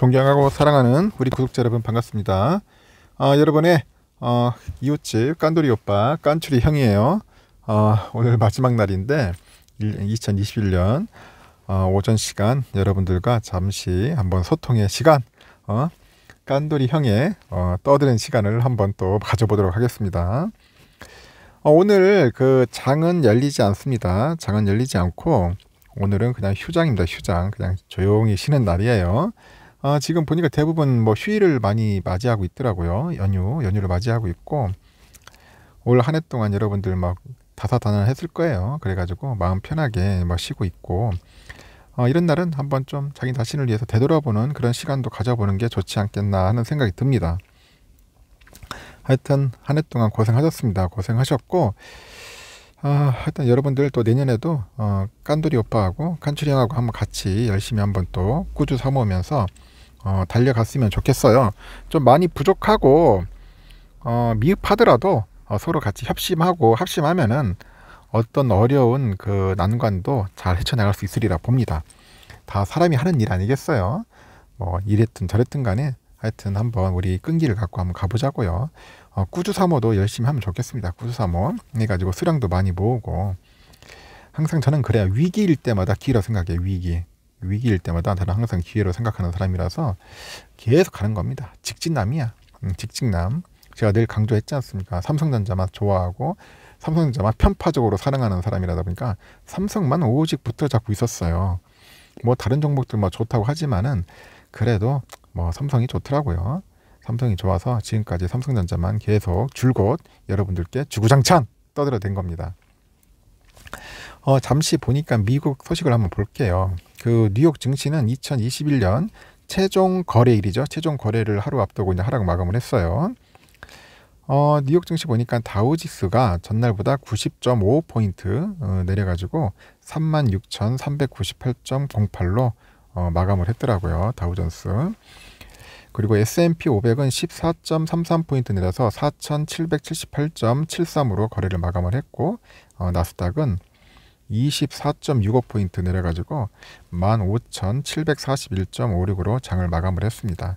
존경하고 사랑하는 우리 구독자 여러분 반갑습니다. 어, 여러분의 어, 이웃집 깐돌이 오빠 깐추리 형이에요. 어, 오늘 마지막 날인데 2021년 어, 오전 시간 여러분들과 잠시 한번 소통의 시간 어, 깐돌이 형의 어, 떠드는 시간을 한번 또 가져보도록 하겠습니다. 오늘 그 장은 열리지 않습니다. 장은 열리지 않고 오늘은 그냥 휴장입니다. 휴장. 그냥 조용히 쉬는 날이에요. 아, 지금 보니까 대부분 뭐 휴일을 많이 맞이하고 있더라고요. 연휴, 연휴를 맞이하고 있고 올 한 해 동안 여러분들 막 다사다난했을 거예요. 그래가지고 마음 편하게 막 뭐 쉬고 있고 어, 이런 날은 한번 좀 자기 자신을 위해서 되돌아보는 그런 시간도 가져보는 게 좋지 않겠나 하는 생각이 듭니다. 하여튼 한 해 동안 고생하셨습니다. 고생하셨고 아, 하여튼 여러분들 또 내년에도 어, 깐돌이 오빠하고 칸츄리 형하고 한번 같이 열심히 한번 또 꾸준 사모으면서 어, 달려갔으면 좋겠어요. 좀 많이 부족하고 어, 미흡하더라도 어, 서로 같이 협심하고 합심하면은 어떤 어려운 그 난관도 잘 헤쳐나갈 수 있으리라 봅니다. 다 사람이 하는 일 아니겠어요? 뭐 이랬든 저랬든 간에 하여튼 한번 우리 끈기를 갖고 한번 가보자고요. 어, 꾸주사모도 열심히 하면 좋겠습니다. 꾸주사모. 해가지고 수량도 많이 모으고 항상 저는 그래야 위기일 때마다 길어 생각해 위기. 위기일 때마다 나는 항상 기회로 생각하는 사람이라서 계속 가는 겁니다. 직진남이야. 음, 직진남. 제가 늘 강조했지 않습니까? 삼성전자만 좋아하고 삼성전자만 편파적으로 사랑하는 사람이라다 보니까 삼성만 오직 붙어잡고 있었어요. 뭐 다른 종목들 뭐 좋다고 하지만은 그래도 뭐 삼성이 좋더라고요. 삼성이 좋아서 지금까지 삼성전자만 계속 줄곧 여러분들께 주구장창 떠들어댄 겁니다. 어, 잠시 보니까 미국 소식을 한번 볼게요. 그 뉴욕 증시는 2021년 최종 거래일이죠. 최종 거래를 하루 앞두고 이제 하락 마감을 했어요. 어, 뉴욕 증시 보니까 다우지수가 전날보다 90.5포인트 어, 내려가지고 36,398.08로 어, 마감을 했더라고요. 다우전스 그리고 S&P 500은 14.33포인트 내려서 4,778.73으로 거래를 마감을 했고 어, 나스닥은 24.65포인트 내려가지고 15,741.56으로 장을 마감을 했습니다.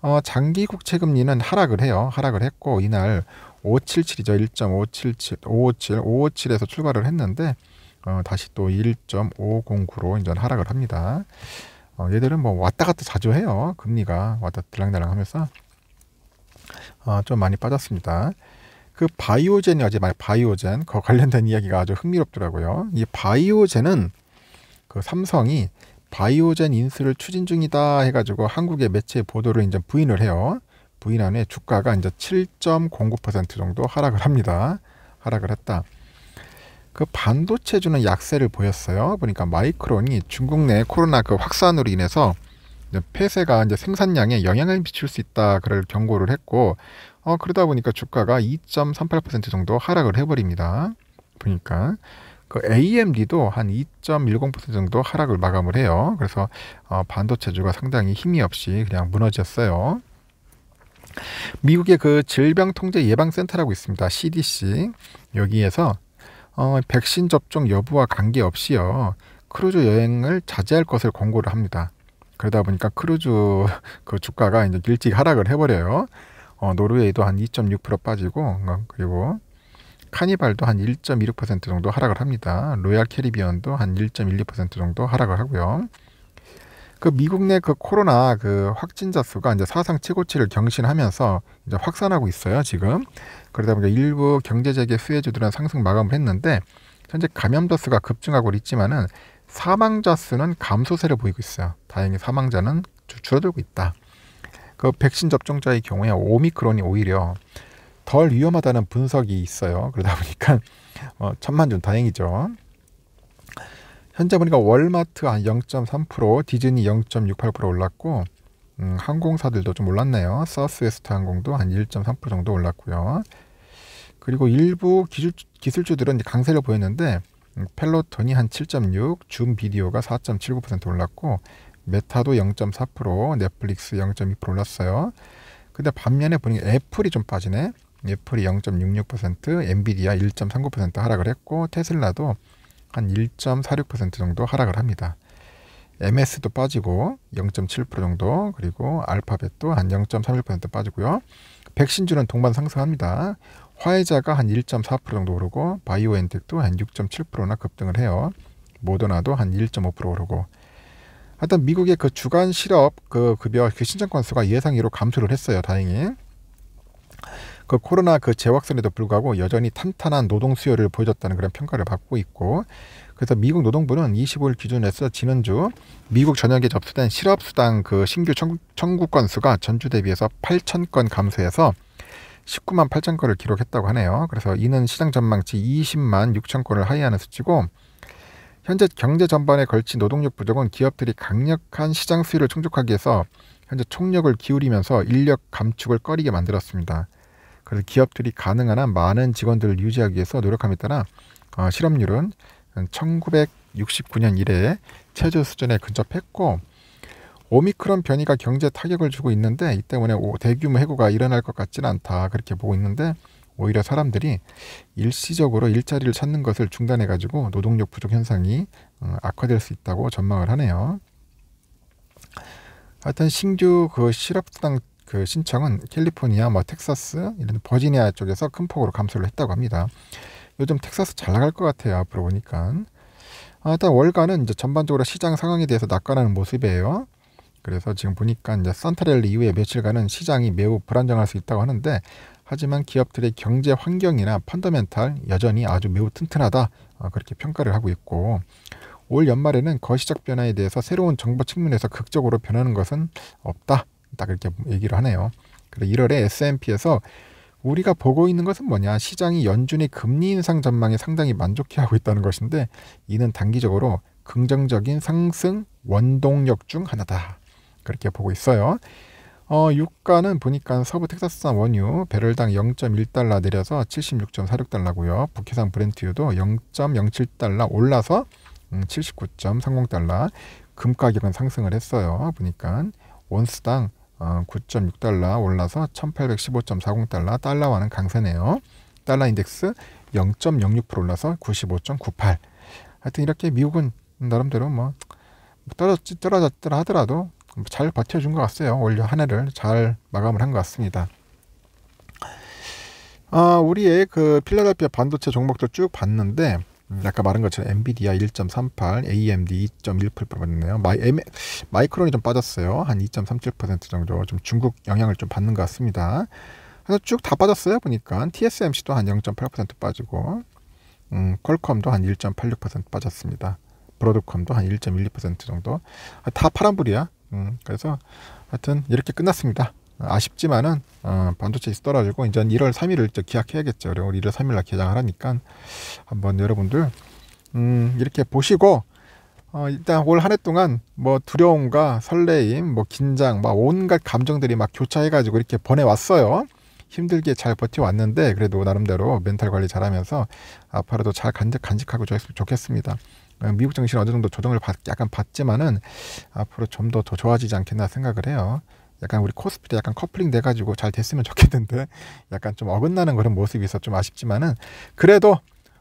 어, 장기 국채 금리는 하락을 해요. 하락을 했고 이날 577이죠. 1.577 557 557에서 출발을 했는데 어, 다시 또 1.509로 이제 하락을 합니다. 어, 얘들은 뭐 왔다 갔다 자주 해요. 금리가 왔다 들락날락 하면서 어, 좀 많이 빠졌습니다. 그 바이오젠이 어제 말 바이오젠 그 관련된 이야기가 아주 흥미롭더라고요. 이 바이오젠은 그 삼성이 바이오젠 인수를 추진 중이다 해가지고 한국의 매체 보도를 이제 부인을 해요. 부인안에 주가가 이제 7.09% 정도 하락을 합니다. 하락을 했다. 그 반도체주는 약세를 보였어요. 보니까 마이크론이 중국 내 코로나 그 확산으로 인해서 폐쇄가 이제 생산량에 영향을 미칠 수 있다. 그럴 경고를 했고 어, 그러다 보니까 주가가 2.38% 정도 하락을 해버립니다. 보니까 그 AMD도 한 2.10% 정도 하락을 마감을 해요. 그래서 어, 반도체주가 상당히 힘이 없이 그냥 무너졌어요. 미국의 그 질병통제예방센터라고 있습니다. CDC 여기에서 어, 백신 접종 여부와 관계없이요 크루즈 여행을 자제할 것을 권고를 합니다. 그러다 보니까 크루즈 그 주가가 이제 일찍 하락을 해버려요. 어, 노르웨이도 한 2.6% 빠지고 어, 그리고 카니발도 한 1.16% 정도 하락을 합니다. 로얄 캐리비언도 한 1.16% 정도 하락을 하고요. 그 미국 내 그 코로나 그 확진자 수가 이제 사상 최고치를 경신하면서 이제 확산하고 있어요, 지금. 그러다 보니까 일부 경제재계 수혜주들은 상승 마감을 했는데 현재 감염자 수가 급증하고 있지만은 사망자 수는 감소세를 보이고 있어요. 다행히 사망자는 줄어들고 있다. 그 백신 접종자의 경우에 오미크론이 오히려 덜 위험하다는 분석이 있어요. 그러다 보니까 어, 천만 좀 다행이죠. 현재 보니까 월마트 한 0.3%, 디즈니 0.68% 올랐고 음, 항공사들도 좀 올랐네요. 서스웨스트 항공도 한 1.3% 정도 올랐고요. 그리고 일부 기술, 기술주들은 강세를 보였는데 음, 펠로톤이 한 7.6, 줌 비디오가 4.79% 올랐고 메타도 0.4%, 넷플릭스 0.2% 올랐어요. 근데 반면에 보니까 애플이 좀 빠지네. 애플이 0.66%, 엔비디아 1.39% 하락을 했고 테슬라도 한 1.46% 정도 하락을 합니다. MS도 빠지고 0.7% 정도 그리고 알파벳도 한 0.31% 빠지고요. 백신주는 동반 상승합니다. 화이자가 한 1.4% 정도 오르고 바이오엔텍도 한 6.7%나 급등을 해요. 모더나도 한 1.5% 오르고 하여튼 미국의 그 주간 실업 그 급여 그 신청 건수가 예상외로 감소를 했어요. 다행히. 그 코로나 그 재확산에도 불구하고 여전히 탄탄한 노동 수요를 보여줬다는 그런 평가를 받고 있고 그래서 미국 노동부는 25일 기준에서 지난주 미국 전역에 접수된 실업수당 그 신규 청구 건수가 전주 대비해서 8천 건 감소해서 19만 8천 건을 기록했다고 하네요. 그래서 이는 시장 전망치 20만 6천 건을 하이하는 수치고 현재 경제 전반에 걸친 노동력 부족은 기업들이 강력한 시장 수요를 충족하기 위해서 현재 총력을 기울이면서 인력 감축을 꺼리게 만들었습니다. 그래서 기업들이 가능한 한 많은 직원들을 유지하기 위해서 노력함에 따라 어, 실업률은 1969년 이래 최저 수준에 근접했고 오미크론 변이가 경제 타격을 주고 있는데 이 때문에 대규모 해고가 일어날 것 같지는 않다 그렇게 보고 있는데 오히려 사람들이 일시적으로 일자리를 찾는 것을 중단해 가지고 노동력 부족 현상이 어, 악화될 수 있다고 전망을 하네요. 하여튼 신규 그실업당그 신청은 캘리포니아, 뭐 텍사스 이런 버지니아 쪽에서 큰 폭으로 감소를 했다고 합니다. 요즘 텍사스 잘 나갈 것 같아요. 앞으로 보니까. 아, 일단 월가는 이제 전반적으로 시장 상황에 대해서 낙관하는 모습이에요. 그래서 지금 보니까 이제 산타렐리 이후에 며칠간은 시장이 매우 불안정할 수 있다고 하는데 하지만 기업들의 경제 환경이나 펀더멘탈 여전히 아주 매우 튼튼하다 어, 그렇게 평가를 하고 있고 올 연말에는 거시적 변화에 대해서 새로운 정보 측면에서 극적으로 변하는 것은 없다 딱 이렇게 얘기를 하네요. 그래서 1월에 S&P에서 우리가 보고 있는 것은 뭐냐 시장이 연준의 금리 인상 전망에 상당히 만족해하고 있다는 것인데 이는 단기적으로 긍정적인 상승 원동력 중 하나다 그렇게 보고 있어요. 어, 유가는 보니까 서부 텍사스산 원유 배럴당 0.1달러 내려서 76.46달러고요. 북해상 브렌트유도 0.07달러 올라서 음, 79.30달러. 금 가격은 상승을 했어요. 보니까 원스당 어, 9.6달러 올라서 1815.40달러 달러와는 강세네요. 달러 인덱스 0.06% 올라서 95.98. 하여튼 이렇게 미국은 나름대로 뭐 떨어지 떨어졌더라 하더라도 잘 버텨준 것 같아요. 올려 한 해를 잘 마감을 한 것 같습니다. 아, 우리의 그 필라델피아 반도체 종목들 쭉 봤는데 음, 아까 말한 것처럼 엔비디아 1.38, AMD 2 1 빠졌네요. 마이, 마이크론이 좀 빠졌어요. 한 2.37% 정도 좀 중국 영향을 좀 받는 것 같습니다. 그래서 쭉 다 빠졌어요. 보니까 TSMC도 한 0.8% 빠지고 음, 퀄컴도 한 1.86% 빠졌습니다. 브로드컴도 한 1.12% 정도. 아, 다 파란불이야. 음, 그래서 하여튼 이렇게 끝났습니다. 아쉽지만은 어, 반도체 있어가지고 이제 1월 3일을 기약해야겠죠. 그리고 1월 3일 날 개장을 하니까 한번 여러분들 음, 이렇게 보시고 어, 일단 올 한 해 동안 뭐 두려움과 설레임, 뭐 긴장, 막 온갖 감정들이 막 교차해가지고 이렇게 보내왔어요. 힘들게 잘 버텨왔는데 그래도 나름대로 멘탈 관리 잘하면서 앞으로도 잘 간직, 간직하고 좋겠습니다. 어, 미국 정신 는 어느 정도 조정을 받, 약간 받지만은 앞으로 좀 더 더 좋아지지 않겠나 생각을 해요. 약간 우리 코스피도 약간 커플링 돼가지고 잘 됐으면 좋겠는데 약간 좀 어긋나는 그런 모습이 있어 좀 아쉽지만은 그래도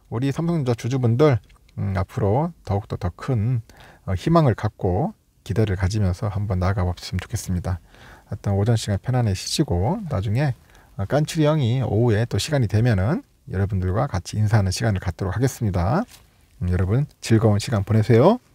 우리 삼성전자 주주분들 음, 앞으로 더욱더 더큰 어, 희망을 갖고 기대를 가지면서 한번 나아가 봤으면 좋겠습니다. 어떤 오전 시간 편안히 쉬시고 나중에 아, 깐추리 형이 오후에 또 시간이 되면은 여러분들과 같이 인사하는 시간을 갖도록 하겠습니다. 음, 여러분 즐거운 시간 보내세요.